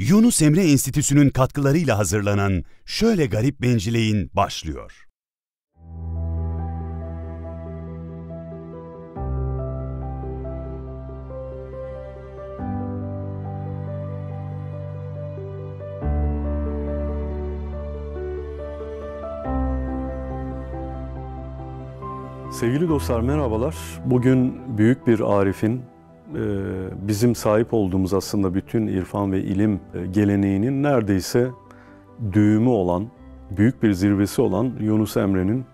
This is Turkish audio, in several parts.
Yunus Emre Enstitüsü'nün katkılarıyla hazırlanan Şöyle Garip Bencileyin başlıyor. Sevgili dostlar merhabalar. Bugün büyük bir arifin ee, bizim sahip olduğumuz aslında bütün irfan ve ilim e, geleneğinin neredeyse düğümü olan, büyük bir zirvesi olan Yunus Emre'nin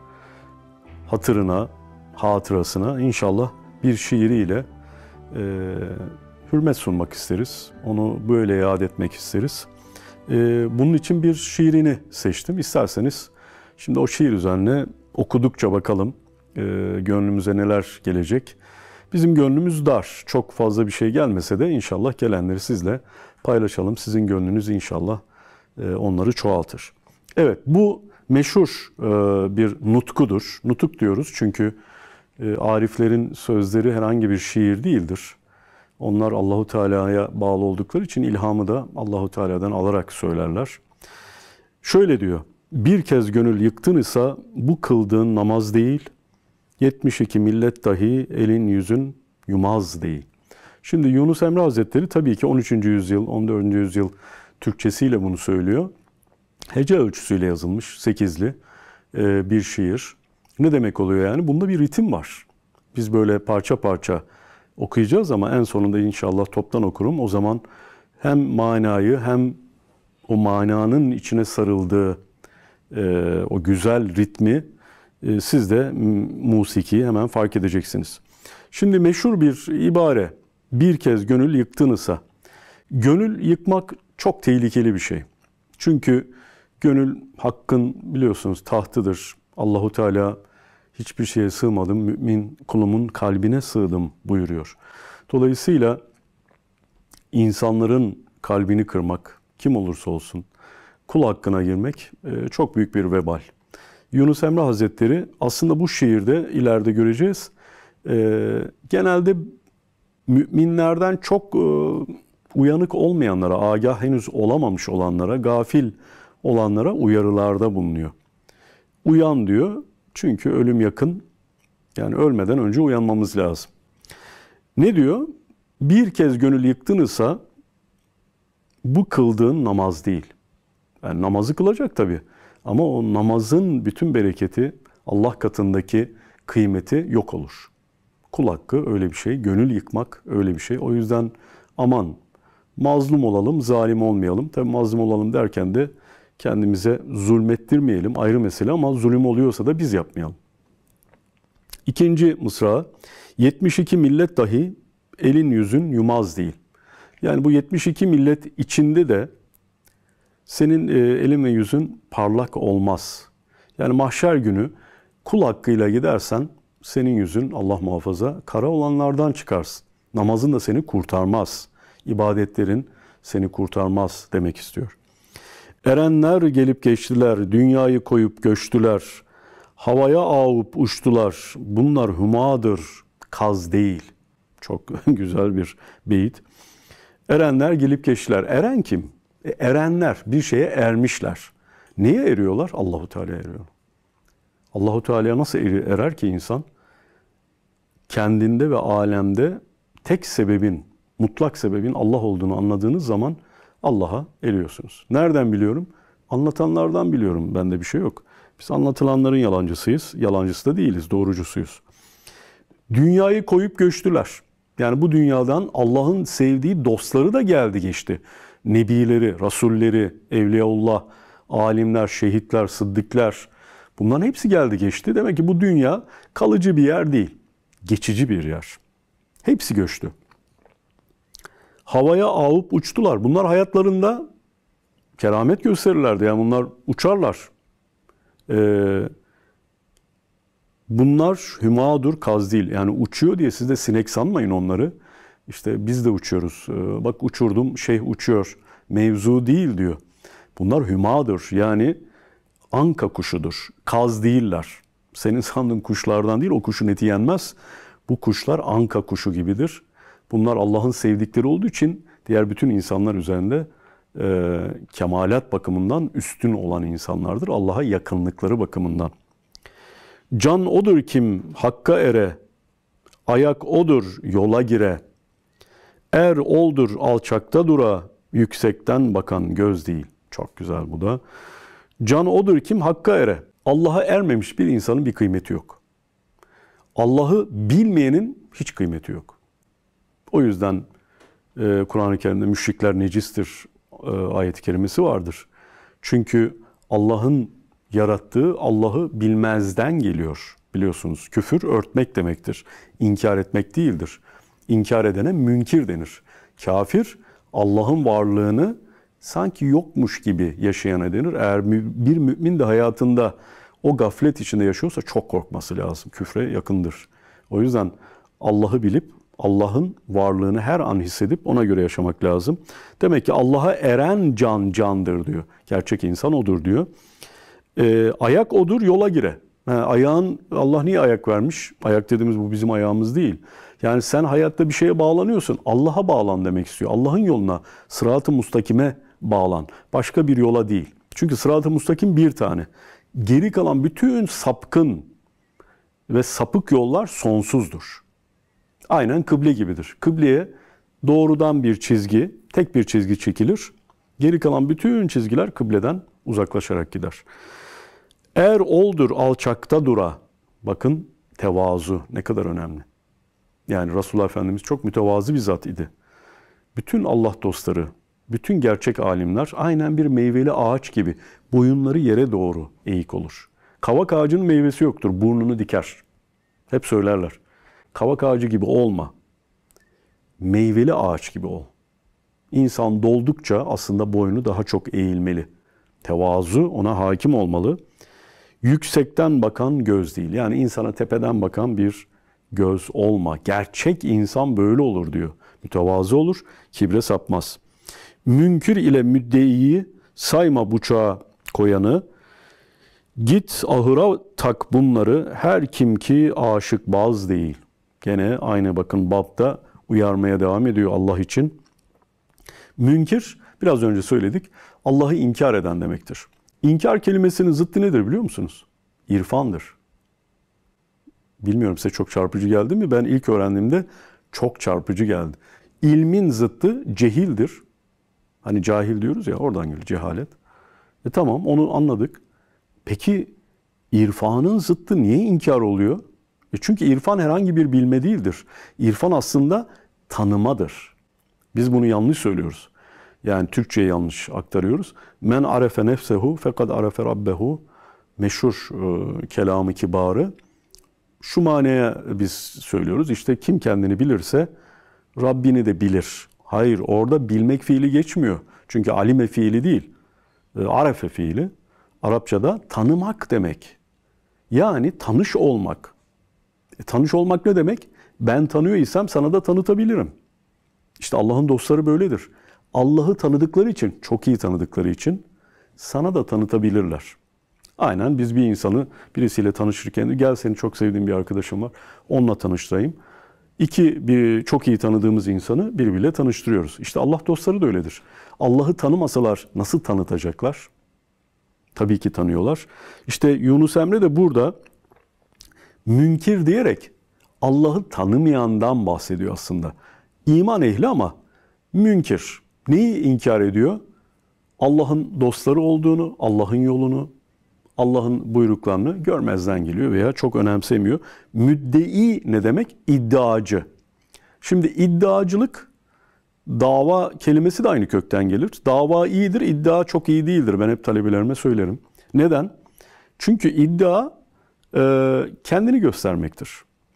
hatırına, hatırasına inşallah bir şiiriyle e, hürmet sunmak isteriz. Onu böyle yad etmek isteriz. E, bunun için bir şiirini seçtim. İsterseniz şimdi o şiir üzerine okudukça bakalım e, gönlümüze neler gelecek. Bizim gönlümüz dar. Çok fazla bir şey gelmese de inşallah gelenleri sizle paylaşalım. Sizin gönlünüz inşallah e, onları çoğaltır. Evet bu meşhur e, bir nutkudur. Nutuk diyoruz çünkü e, ariflerin sözleri herhangi bir şiir değildir. Onlar Allahu Teala'ya bağlı oldukları için ilhamı da Allahu Teala'dan alarak söylerler. Şöyle diyor: Bir kez gönül yıktın ise bu kıldığın namaz değil, 72 millet dahi elin yüzün yumaz değil. Şimdi Yunus Emre Hazretleri tabii ki 13. yüzyıl, 14. yüzyıl Türkçesiyle bunu söylüyor. Hece ölçüsüyle yazılmış, sekizli e, bir şiir. Ne demek oluyor yani? Bunda bir ritim var. Biz böyle parça parça okuyacağız ama en sonunda inşallah toptan okurum. O zaman hem manayı hem o mananın içine sarıldığı e, o güzel ritmi ee, siz de musikiyi hemen fark edeceksiniz. Şimdi meşhur bir ibare. Bir kez gönül yıktınızsa. Gönül yıkmak çok tehlikeli bir şey. Çünkü gönül hakkın biliyorsunuz tahtıdır. Allahu Teala hiçbir şeye sığmadım, mümin kulumun kalbine sığdım buyuruyor. Dolayısıyla insanların kalbini kırmak, kim olursa olsun kul hakkına girmek e, çok büyük bir vebal. Yunus Emre Hazretleri aslında bu şiirde ileride göreceğiz. Ee, genelde müminlerden çok e, uyanık olmayanlara, agah henüz olamamış olanlara, gafil olanlara uyarılarda bulunuyor. Uyan diyor çünkü ölüm yakın. Yani ölmeden önce uyanmamız lazım. Ne diyor? Bir kez gönül yıktınızsa bu kıldığın namaz değil. Yani namazı kılacak tabii. Ama o namazın bütün bereketi Allah katındaki kıymeti yok olur. Kul hakkı öyle bir şey, gönül yıkmak öyle bir şey. O yüzden aman mazlum olalım, zalim olmayalım. Tabi mazlum olalım derken de kendimize zulmettirmeyelim ayrı mesele ama zulüm oluyorsa da biz yapmayalım. İkinci mısra 72 millet dahi elin yüzün yumaz değil. Yani bu 72 millet içinde de senin e, elin ve yüzün parlak olmaz. Yani mahşer günü kul hakkıyla gidersen senin yüzün Allah muhafaza kara olanlardan çıkarsın. Namazın da seni kurtarmaz. İbadetlerin seni kurtarmaz demek istiyor. Erenler gelip geçtiler, dünyayı koyup göçtüler. Havaya ağup uçtular. Bunlar humadır, kaz değil. Çok güzel bir beyit. Erenler gelip geçtiler. Eren kim? E, erenler bir şeye ermişler. Neye eriyorlar? Allahu Teala eriyor. Allahu Teala nasıl erer ki insan? Kendinde ve alemde tek sebebin, mutlak sebebin Allah olduğunu anladığınız zaman Allah'a eriyorsunuz. Nereden biliyorum? Anlatanlardan biliyorum. Bende bir şey yok. Biz anlatılanların yalancısıyız. Yalancısı da değiliz. Doğrucusuyuz. Dünyayı koyup göçtüler. Yani bu dünyadan Allah'ın sevdiği dostları da geldi geçti nebileri, rasulleri, evliyaullah, alimler, şehitler, sıddıklar bunların hepsi geldi geçti. Demek ki bu dünya kalıcı bir yer değil. Geçici bir yer. Hepsi göçtü. Havaya avup uçtular. Bunlar hayatlarında keramet gösterirlerdi. Yani bunlar uçarlar. Ee, bunlar hümadur kaz değil. Yani uçuyor diye siz de sinek sanmayın onları. İşte biz de uçuyoruz. Ee, bak uçurdum şeyh uçuyor. Mevzu değil diyor. Bunlar hümadır. Yani anka kuşudur. Kaz değiller. Senin sandığın kuşlardan değil o kuşun eti yenmez. Bu kuşlar anka kuşu gibidir. Bunlar Allah'ın sevdikleri olduğu için diğer bütün insanlar üzerinde e, kemalat bakımından üstün olan insanlardır. Allah'a yakınlıkları bakımından. Can odur kim hakka ere, ayak odur yola gire.'' Er oldur alçakta dura, yüksekten bakan göz değil. Çok güzel bu da. Can odur kim hakka ere. Allah'a ermemiş bir insanın bir kıymeti yok. Allah'ı bilmeyenin hiç kıymeti yok. O yüzden e, Kur'an-ı Kerim'de müşrikler necistir e, ayet-i kerimesi vardır. Çünkü Allah'ın yarattığı Allah'ı bilmezden geliyor biliyorsunuz. Küfür örtmek demektir. İnkar etmek değildir inkar edene münkir denir. Kafir Allah'ın varlığını sanki yokmuş gibi yaşayana denir. Eğer bir mümin de hayatında o gaflet içinde yaşıyorsa çok korkması lazım. Küfre yakındır. O yüzden Allah'ı bilip Allah'ın varlığını her an hissedip ona göre yaşamak lazım. Demek ki Allah'a eren can candır diyor. Gerçek insan odur diyor. E, ayak odur yola gire. Ha, ayağın Allah niye ayak vermiş? Ayak dediğimiz bu bizim ayağımız değil. Yani sen hayatta bir şeye bağlanıyorsun. Allah'a bağlan demek istiyor. Allah'ın yoluna, sırat-ı mustakime bağlan. Başka bir yola değil. Çünkü sırat-ı mustakim bir tane. Geri kalan bütün sapkın ve sapık yollar sonsuzdur. Aynen kıble gibidir. Kıbleye doğrudan bir çizgi, tek bir çizgi çekilir. Geri kalan bütün çizgiler kıbleden uzaklaşarak gider. Er oldur alçakta dura. Bakın tevazu ne kadar önemli. Yani Resulullah Efendimiz çok mütevazı bir zat idi. Bütün Allah dostları, bütün gerçek alimler aynen bir meyveli ağaç gibi boyunları yere doğru eğik olur. Kavak ağacının meyvesi yoktur, burnunu diker. Hep söylerler. Kavak ağacı gibi olma. Meyveli ağaç gibi ol. İnsan doldukça aslında boynu daha çok eğilmeli. Tevazu ona hakim olmalı. Yüksekten bakan göz değil. Yani insana tepeden bakan bir göz olma. Gerçek insan böyle olur diyor. Mütevazı olur, kibre sapmaz. Münkür ile müddeyi sayma bıçağa koyanı, git ahıra tak bunları her kim ki aşık baz değil. Gene aynı bakın babda uyarmaya devam ediyor Allah için. Münkir biraz önce söyledik Allah'ı inkar eden demektir. İnkar kelimesinin zıttı nedir biliyor musunuz? İrfandır. Bilmiyorum size çok çarpıcı geldi mi? Ben ilk öğrendiğimde çok çarpıcı geldi. İlmin zıttı cehildir. Hani cahil diyoruz ya oradan geliyor cehalet. E tamam onu anladık. Peki irfanın zıttı niye inkar oluyor? E çünkü irfan herhangi bir bilme değildir. İrfan aslında tanımadır. Biz bunu yanlış söylüyoruz. Yani Türkçe'ye yanlış aktarıyoruz. Men arefe nefsehu fekad arefe rabbehu meşhur e, kelamı kibarı şu manaya biz söylüyoruz. İşte kim kendini bilirse Rabbini de bilir. Hayır orada bilmek fiili geçmiyor. Çünkü alime fiili değil. E, arefe fiili. Arapçada tanımak demek. Yani tanış olmak. E, tanış olmak ne demek? Ben tanıyor isem sana da tanıtabilirim. İşte Allah'ın dostları böyledir. Allah'ı tanıdıkları için, çok iyi tanıdıkları için sana da tanıtabilirler. Aynen biz bir insanı birisiyle tanışırken gel seni çok sevdiğim bir arkadaşım var onunla tanıştırayım. İki bir, çok iyi tanıdığımız insanı birbiriyle tanıştırıyoruz. İşte Allah dostları da öyledir. Allah'ı tanımasalar nasıl tanıtacaklar? Tabii ki tanıyorlar. İşte Yunus Emre de burada münkir diyerek Allah'ı tanımayandan bahsediyor aslında. İman ehli ama münkir. Neyi inkar ediyor? Allah'ın dostları olduğunu, Allah'ın yolunu, Allah'ın buyruklarını görmezden geliyor veya çok önemsemiyor. Müddei ne demek? İddiacı. Şimdi iddiacılık dava kelimesi de aynı kökten gelir. Dava iyidir, iddia çok iyi değildir. Ben hep talebelerime söylerim. Neden? Çünkü iddia e, kendini göstermektir.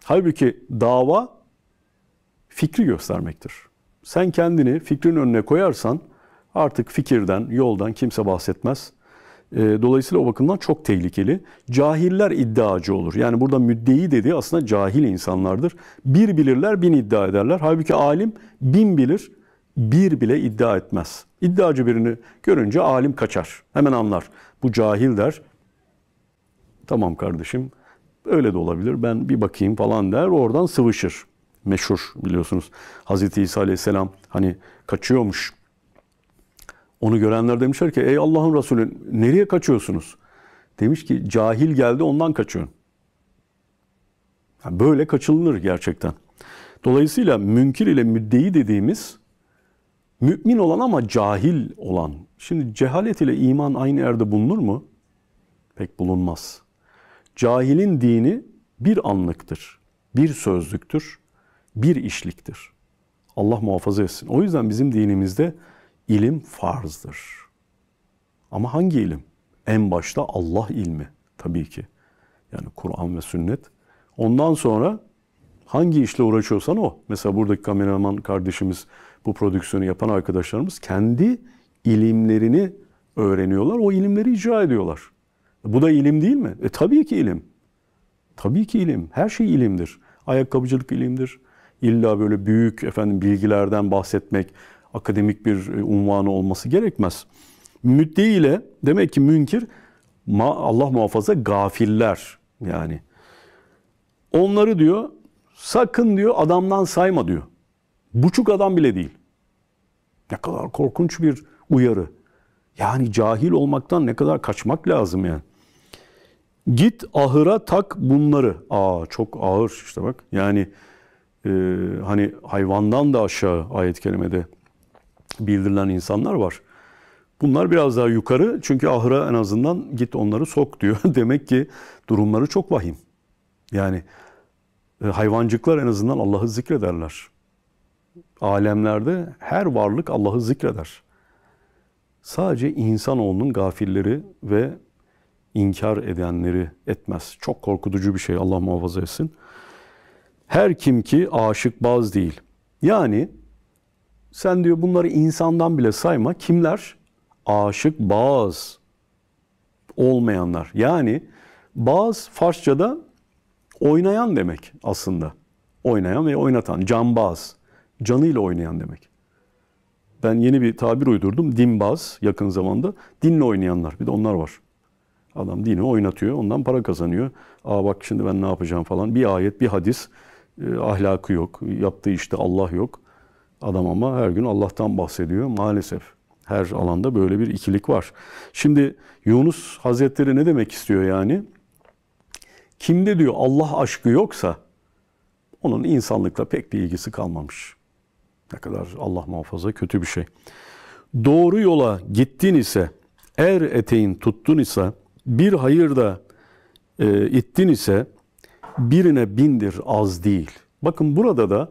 Halbuki dava fikri göstermektir. Sen kendini fikrin önüne koyarsan artık fikirden, yoldan kimse bahsetmez. Ee, dolayısıyla o bakımdan çok tehlikeli. Cahiller iddiacı olur. Yani burada müddeyi dediği aslında cahil insanlardır. Bir bilirler bin iddia ederler. Halbuki alim bin bilir bir bile iddia etmez. İddiacı birini görünce alim kaçar. Hemen anlar. Bu cahil der. Tamam kardeşim öyle de olabilir ben bir bakayım falan der. Oradan sıvışır. Meşhur biliyorsunuz. Hazreti İsa Aleyhisselam hani kaçıyormuş onu görenler demişler ki ey Allah'ın Resulü nereye kaçıyorsunuz? Demiş ki cahil geldi ondan kaçıyorsun. Yani böyle kaçılınır gerçekten. Dolayısıyla münkir ile müddeyi dediğimiz mümin olan ama cahil olan. Şimdi cehalet ile iman aynı yerde bulunur mu? Pek bulunmaz. Cahilin dini bir anlıktır, bir sözlüktür, bir işliktir. Allah muhafaza etsin. O yüzden bizim dinimizde İlim farzdır. Ama hangi ilim? En başta Allah ilmi tabii ki. Yani Kur'an ve sünnet. Ondan sonra hangi işle uğraşıyorsan o. Mesela buradaki kameraman kardeşimiz, bu prodüksiyonu yapan arkadaşlarımız kendi ilimlerini öğreniyorlar. O ilimleri icra ediyorlar. E, bu da ilim değil mi? E tabii ki ilim. Tabii ki ilim. Her şey ilimdir. Ayakkabıcılık ilimdir. İlla böyle büyük efendim bilgilerden bahsetmek, akademik bir e, unvanı olması gerekmez. Müddi ile demek ki münkir Allah muhafaza gafiller yani. Onları diyor sakın diyor adamdan sayma diyor. Buçuk adam bile değil. Ne kadar korkunç bir uyarı. Yani cahil olmaktan ne kadar kaçmak lazım yani. Git ahıra tak bunları. Aa çok ağır işte bak. Yani e, hani hayvandan da aşağı ayet kelimede bildirilen insanlar var. Bunlar biraz daha yukarı çünkü ahıra en azından git onları sok diyor. Demek ki durumları çok vahim. Yani e, hayvancıklar en azından Allah'ı zikrederler. Alemlerde her varlık Allah'ı zikreder. Sadece insanoğlunun gafilleri ve inkar edenleri etmez. Çok korkutucu bir şey Allah muhafaza etsin. Her kim ki aşık baz değil. Yani sen diyor bunları insandan bile sayma. Kimler? Aşık bazı olmayanlar. Yani bazı Farsça'da oynayan demek aslında. Oynayan ve oynatan. canbaz Canıyla oynayan demek. Ben yeni bir tabir uydurdum. Dinbaz yakın zamanda. Dinle oynayanlar. Bir de onlar var. Adam dini oynatıyor. Ondan para kazanıyor. Aa bak şimdi ben ne yapacağım falan. Bir ayet, bir hadis. Ee, ahlakı yok. Yaptığı işte Allah yok. Adam ama her gün Allah'tan bahsediyor maalesef. Her alanda böyle bir ikilik var. Şimdi Yunus Hazretleri ne demek istiyor yani? Kimde diyor Allah aşkı yoksa onun insanlıkla pek bir ilgisi kalmamış. Ne kadar Allah muhafaza kötü bir şey. Doğru yola gittin ise, er eteğin tuttun ise, bir hayırda e, ittin ise birine bindir az değil. Bakın burada da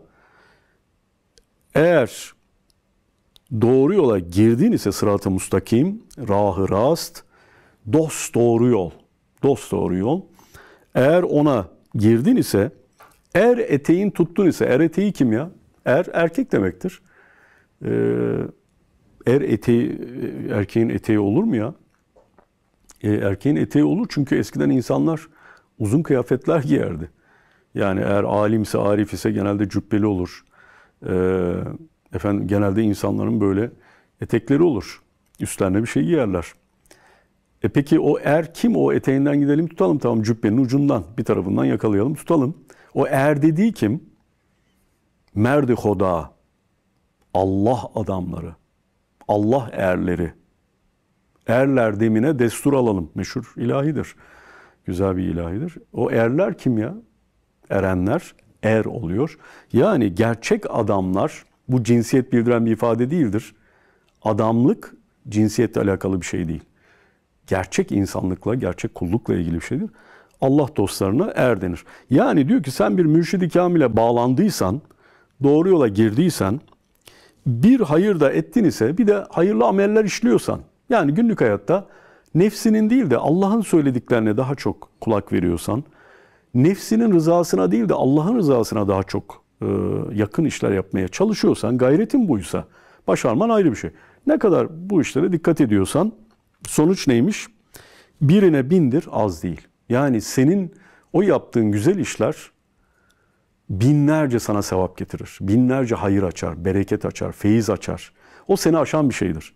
eğer doğru yola girdin ise sırat-ı mustakim, rahı rast, dost doğru yol, dost doğru yol. Eğer ona girdin ise, er eteğin tuttun ise, er eteği kim ya? Er erkek demektir. Ee, er eteği, erkeğin eteği olur mu ya? Ee, erkeğin eteği olur çünkü eskiden insanlar uzun kıyafetler giyerdi. Yani eğer alimse, arif ise genelde cübbeli olur. Ee, efendim genelde insanların böyle etekleri olur. Üstlerine bir şey giyerler. E peki o er kim? O eteğinden gidelim tutalım tamam cübbenin ucundan bir tarafından yakalayalım tutalım. O er dediği kim? Merdi hoda. Allah adamları. Allah erleri. Erler demine destur alalım. Meşhur ilahidir. Güzel bir ilahidir. O erler kim ya? Erenler er oluyor. Yani gerçek adamlar bu cinsiyet bildiren bir ifade değildir. Adamlık cinsiyetle alakalı bir şey değil. Gerçek insanlıkla, gerçek kullukla ilgili bir şeydir. Allah dostlarına er denir. Yani diyor ki sen bir mürşidi kamile bağlandıysan, doğru yola girdiysen, bir hayır da ettin ise bir de hayırlı ameller işliyorsan, yani günlük hayatta nefsinin değil de Allah'ın söylediklerine daha çok kulak veriyorsan, nefsinin rızasına değil de Allah'ın rızasına daha çok e, yakın işler yapmaya çalışıyorsan, gayretin buysa, başarman ayrı bir şey. Ne kadar bu işlere dikkat ediyorsan, sonuç neymiş? Birine bindir az değil. Yani senin o yaptığın güzel işler binlerce sana sevap getirir. Binlerce hayır açar, bereket açar, feyiz açar. O seni aşan bir şeydir.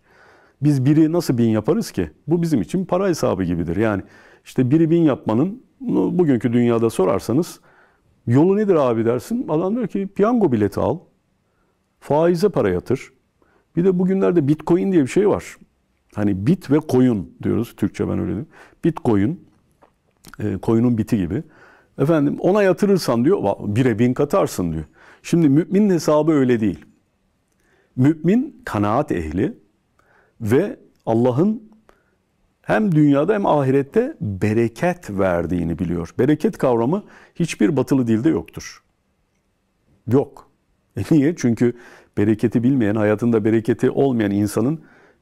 Biz biri nasıl bin yaparız ki? Bu bizim için para hesabı gibidir. Yani işte biri bin yapmanın bunu bugünkü dünyada sorarsanız yolu nedir abi dersin. Adam diyor ki piyango bileti al. Faize para yatır. Bir de bugünlerde bitcoin diye bir şey var. Hani bit ve koyun diyoruz. Türkçe ben öyle diyorum. Bitcoin. E, koyunun biti gibi. Efendim ona yatırırsan diyor bire bin katarsın diyor. Şimdi müminin hesabı öyle değil. Mümin kanaat ehli ve Allah'ın hem dünyada hem ahirette bereket verdiğini biliyor. Bereket kavramı hiçbir batılı dilde yoktur. Yok. E niye? Çünkü bereketi bilmeyen, hayatında bereketi olmayan insanın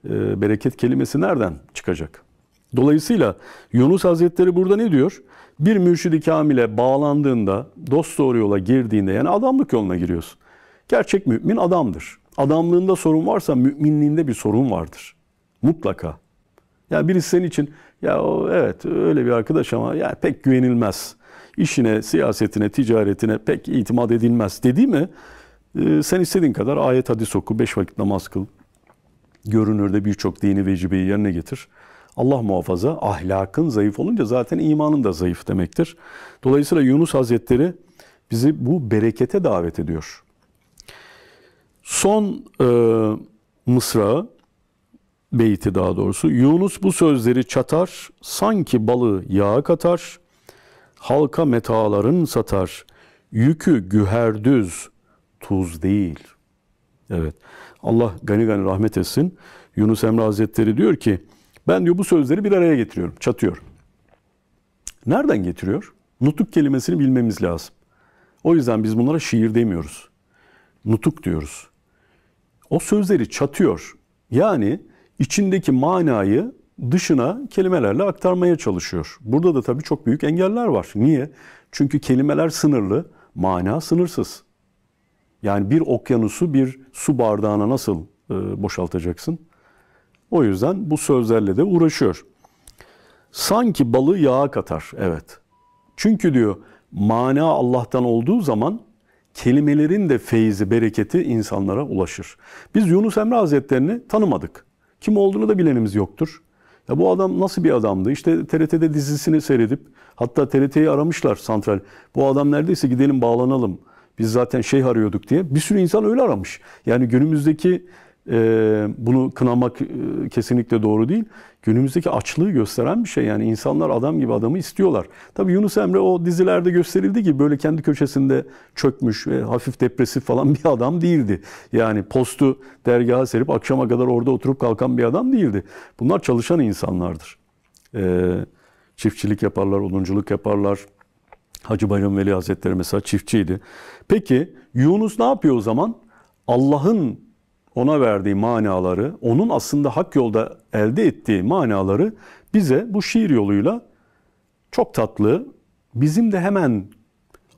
e, bereket kelimesi nereden çıkacak? Dolayısıyla Yunus Hazretleri burada ne diyor? Bir mürşidi kamile bağlandığında, dost doğru yola girdiğinde yani adamlık yoluna giriyorsun. Gerçek mümin adamdır. Adamlığında sorun varsa müminliğinde bir sorun vardır. Mutlaka. Ya birisi senin için ya o evet öyle bir arkadaş ama ya pek güvenilmez. İşine, siyasetine, ticaretine pek itimat edilmez dedi mi? E, sen istediğin kadar ayet hadis oku, beş vakit namaz kıl. Görünürde birçok dini vecibeyi yerine getir. Allah muhafaza ahlakın zayıf olunca zaten imanın da zayıf demektir. Dolayısıyla Yunus Hazretleri bizi bu berekete davet ediyor. Son e, mısrağı beyti daha doğrusu. Yunus bu sözleri çatar, sanki balığı yağa katar, halka metaların satar, yükü güher düz, tuz değil. Evet, Allah gani gani rahmet etsin. Yunus Emre Hazretleri diyor ki, ben diyor bu sözleri bir araya getiriyorum, çatıyor. Nereden getiriyor? Nutuk kelimesini bilmemiz lazım. O yüzden biz bunlara şiir demiyoruz. Nutuk diyoruz. O sözleri çatıyor. Yani içindeki manayı dışına kelimelerle aktarmaya çalışıyor. Burada da tabii çok büyük engeller var. Niye? Çünkü kelimeler sınırlı, mana sınırsız. Yani bir okyanusu bir su bardağına nasıl e, boşaltacaksın? O yüzden bu sözlerle de uğraşıyor. Sanki balı yağa katar. Evet. Çünkü diyor mana Allah'tan olduğu zaman kelimelerin de feyzi, bereketi insanlara ulaşır. Biz Yunus Emre Hazretlerini tanımadık. Kim olduğunu da bilenimiz yoktur. Ya bu adam nasıl bir adamdı? İşte TRT'de dizisini seyredip hatta TRT'yi aramışlar santral. Bu adam neredeyse gidelim bağlanalım. Biz zaten şey arıyorduk diye. Bir sürü insan öyle aramış. Yani günümüzdeki ee, bunu kınamak e, kesinlikle doğru değil. Günümüzdeki açlığı gösteren bir şey. Yani insanlar adam gibi adamı istiyorlar. Tabii Yunus Emre o dizilerde gösterildi ki böyle kendi köşesinde çökmüş ve hafif depresif falan bir adam değildi. Yani postu dergaha serip akşama kadar orada oturup kalkan bir adam değildi. Bunlar çalışan insanlardır. Ee, çiftçilik yaparlar, odunculuk yaparlar. Hacı Bayram Veli Hazretleri mesela çiftçiydi. Peki Yunus ne yapıyor o zaman? Allah'ın ona verdiği manaları, onun aslında hak yolda elde ettiği manaları bize bu şiir yoluyla çok tatlı, bizim de hemen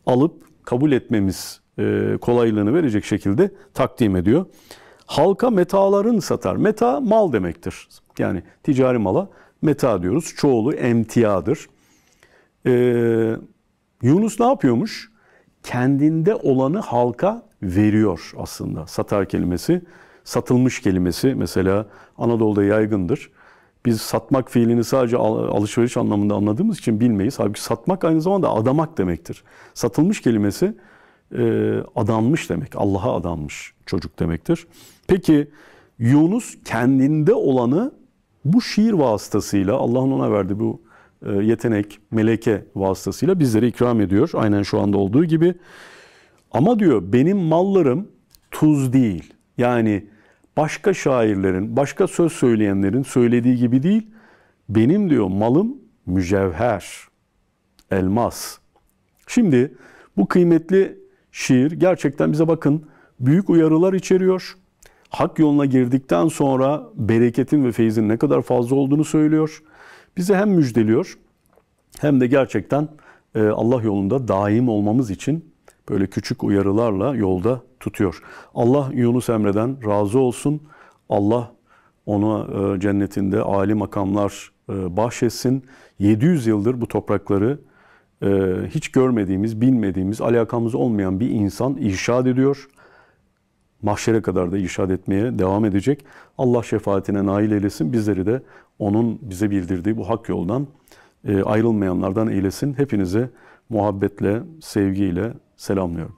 alıp kabul etmemiz e, kolaylığını verecek şekilde takdim ediyor. Halka metaların satar. Meta mal demektir. Yani ticari mala meta diyoruz. Çoğulu emtiadır. Ee, Yunus ne yapıyormuş? Kendinde olanı halka veriyor aslında. Satar kelimesi satılmış kelimesi mesela Anadolu'da yaygındır. Biz satmak fiilini sadece alışveriş anlamında anladığımız için bilmeyiz. Halbuki satmak aynı zamanda adamak demektir. Satılmış kelimesi e, adanmış demek. Allah'a adanmış çocuk demektir. Peki Yunus kendinde olanı bu şiir vasıtasıyla Allah'ın ona verdiği bu e, yetenek, meleke vasıtasıyla bizlere ikram ediyor. Aynen şu anda olduğu gibi. Ama diyor benim mallarım tuz değil. Yani başka şairlerin, başka söz söyleyenlerin söylediği gibi değil, benim diyor malım mücevher, elmas. Şimdi bu kıymetli şiir gerçekten bize bakın büyük uyarılar içeriyor. Hak yoluna girdikten sonra bereketin ve feyzin ne kadar fazla olduğunu söylüyor. Bize hem müjdeliyor hem de gerçekten e, Allah yolunda daim olmamız için böyle küçük uyarılarla yolda tutuyor. Allah Yunus Emre'den razı olsun. Allah ona e, cennetinde âli makamlar e, bahşetsin. 700 yıldır bu toprakları e, hiç görmediğimiz, bilmediğimiz, alakamız olmayan bir insan inşaat ediyor. Mahşere kadar da inşaat etmeye devam edecek. Allah şefaatine nail eylesin. Bizleri de onun bize bildirdiği bu hak yoldan ayrılmayanlardan eylesin. Hepinize muhabbetle, sevgiyle selamlıyorum.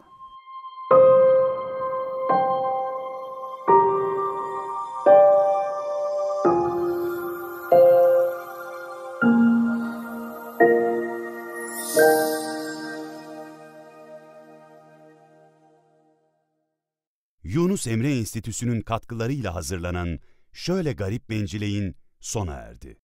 Yunus Emre İnstitüsü'nün katkılarıyla hazırlanan Şöyle Garip Bencileyin sona erdi.